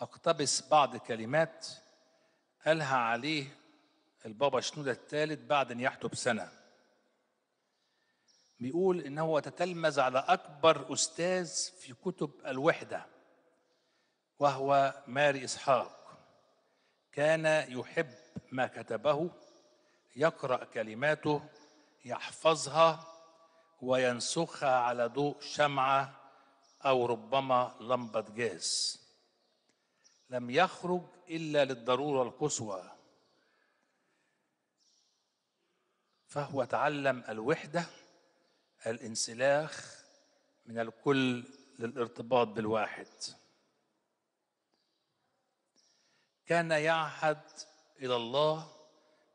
اقتبس بعض كلمات قالها عليه البابا شنودة الثالث بعد أن يحجب سنة بيقول إنه تتلمذ على أكبر أستاذ في كتب الوحدة وهو ماري إسحاق كان يحب ما كتبه يقرأ كلماته يحفظها وينسخها على ضوء شمعة أو ربما لمبة جاز لم يخرج إلا للضرورة القصوى فهو تعلم الوحدة الانسلاخ من الكل للارتباط بالواحد كان يعهد إلى الله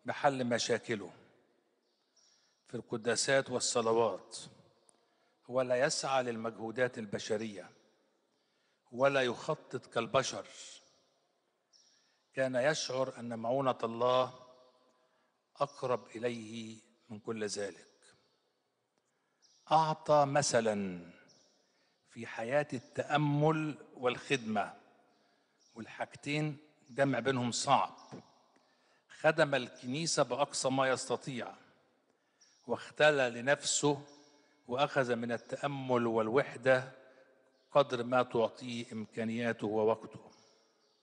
بحل مشاكله في القداسات والصلوات ولا يسعى للمجهودات البشريه ولا يخطط كالبشر كان يشعر ان معونه الله اقرب اليه من كل ذلك اعطى مثلا في حياه التامل والخدمه والحاجتين جمع بينهم صعب خدم الكنيسه باقصى ما يستطيع واختلى لنفسه واخذ من التامل والوحده قدر ما تعطيه امكانياته ووقته